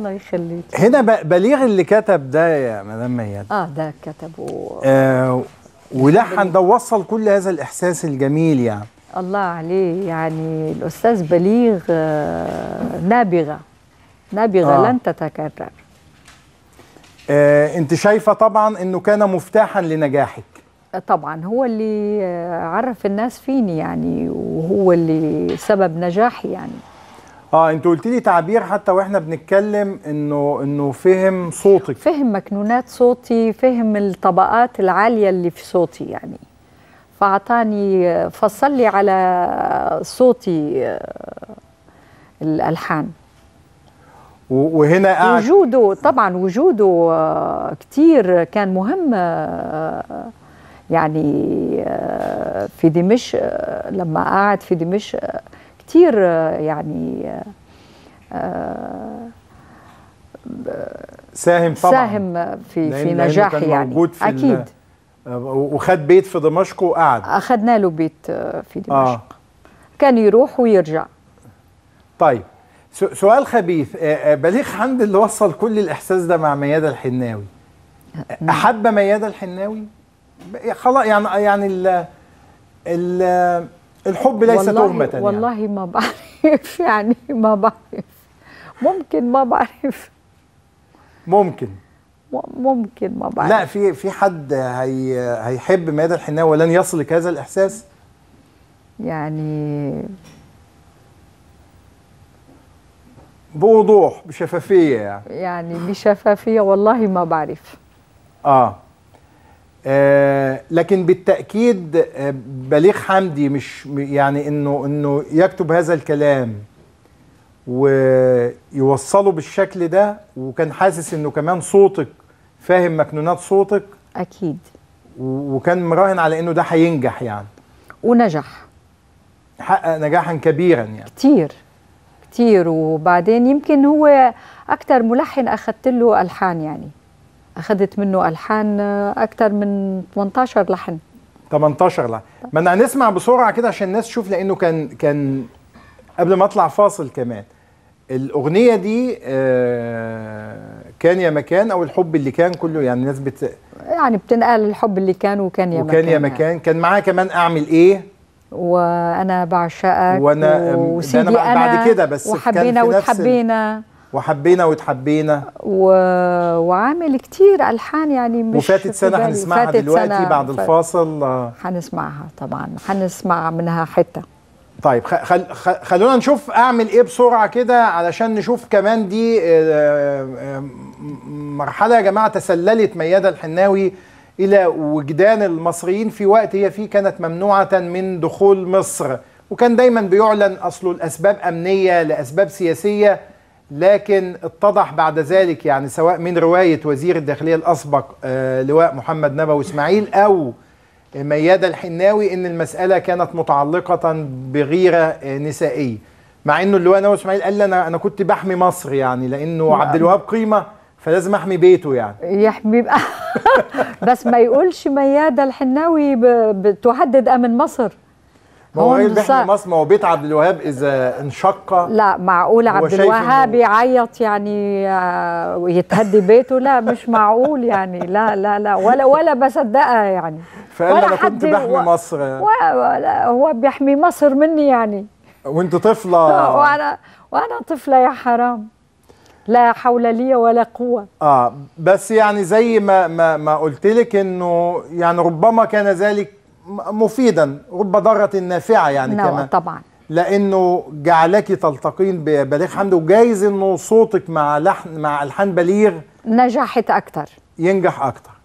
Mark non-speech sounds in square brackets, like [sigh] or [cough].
الله يخليك هنا بليغ اللي كتب ده يا مدام ميال اه ده كتبه آه ولحن ده وصل كل هذا الاحساس الجميل يعني الله عليه يعني الاستاذ بليغ آه نابغه نابغه آه. لن تتكرر آه انت شايفه طبعا انه كان مفتاحا لنجاحك آه، طبعا هو اللي آه، عرف الناس فيني يعني وهو اللي سبب نجاحي يعني اه انت قلت لي تعبير حتى واحنا بنتكلم انه انه فهم صوتك فهم مكنونات صوتي فهم الطبقات العاليه اللي في صوتي يعني فاعطاني فصل لي على صوتي آه، الالحان وهنا قاعد وجوده طبعا وجوده آه، كتير كان مهم آه، يعني في دمشق لما قعد في دمشق كتير آه، يعني آه، آه، ساهم طبعا ساهم في في نجاحي كان يعني موجود في اكيد وخد بيت في دمشق وقعد اخدنا له بيت في دمشق آه. كان يروح ويرجع طيب سؤال خبيث بليغ حمد اللي وصل كل الاحساس ده مع ميادة الحناوي احب ميادة الحناوي خلاص يعني يعني ال ال الحب ليس تهمة يعني. والله ما بعرف [laughs] يعني ما بعرف ممكن ما بعرف ممكن ممكن ما بعرف لا في في حد هي هيحب ميادة الحناوي ولن يصلك هذا الإحساس يعني بوضوح بشفافية يعني يعني بشفافية والله ما بعرف اه آه، لكن بالتاكيد آه، بليغ حمدي مش يعني انه انه يكتب هذا الكلام ويوصله بالشكل ده وكان حاسس انه كمان صوتك فاهم مكنونات صوتك اكيد وكان مراهن على انه ده هينجح يعني ونجح حقق نجاحا كبيرا يعني كتير كتير وبعدين يمكن هو اكتر ملحن اخذت له الحان يعني أخذت منه ألحان آه، أكثر من 18 لحن 18 لحن ما أنا هنسمع بسرعة كده عشان الناس تشوف لأنه كان كان قبل ما أطلع فاصل كمان الأغنية دي آه، كان يا مكان أو الحب اللي كان كله يعني الناس بت يعني بتنقل الحب اللي كان وكان يا وكان مكان وكان يا مكان يعني. كان معاه كمان أعمل إيه وانا بعشقك وانا وسيدي انا بعد كده بس وحبينا وتحبينا وحبينا وتحبينا و... وعامل كتير الحان يعني مش وفاتت سنه هنسمعها دلوقتي سنة بعد ف... الفاصل هنسمعها طبعا هنسمع منها حته طيب خل... خل... خلونا نشوف اعمل ايه بسرعه كده علشان نشوف كمان دي آه، آه، مرحله يا جماعه تسللت مياده الحناوي الى وجدان المصريين في وقت هي فيه كانت ممنوعه من دخول مصر وكان دايما بيعلن اصله الاسباب امنيه لاسباب سياسيه لكن اتضح بعد ذلك يعني سواء من رواية وزير الداخلية الأسبق آه، لواء محمد نبوي إسماعيل أو ميادة الحناوي إن المسألة كانت متعلقة بغيرة نسائية مع إنه اللواء نبوي إسماعيل قال أنا أنا كنت بحمي مصر يعني لأنه نعم. عبد الوهاب قيمة فلازم احمي بيته يعني يحمي [laughs] بس ما يقولش ميادة الحناوي بتهدد أمن مصر ما هو ايه بيحمي مصر ما هو عبد الوهاب اذا انشق لا معقول عبد الوهاب يعيط يعني آه، يتهدي بيته لا مش معقول يعني لا لا لا ولا ولا بصدقها يعني فقال انا كنت بحمي مصر يعني. هو بيحمي مصر مني يعني وانت طفله [laughs] وانا وانا طفله يا حرام لا حول لي ولا قوة اه بس يعني زي ما ما ما قلت لك انه يعني ربما كان ذلك مفيدا رب ضارة نافعة يعني نعم كمان طبعا لانه جعلك تلتقين ببليغ حمد وجايز انه صوتك مع لحن مع الحان بليغ نجحت اكتر ينجح اكتر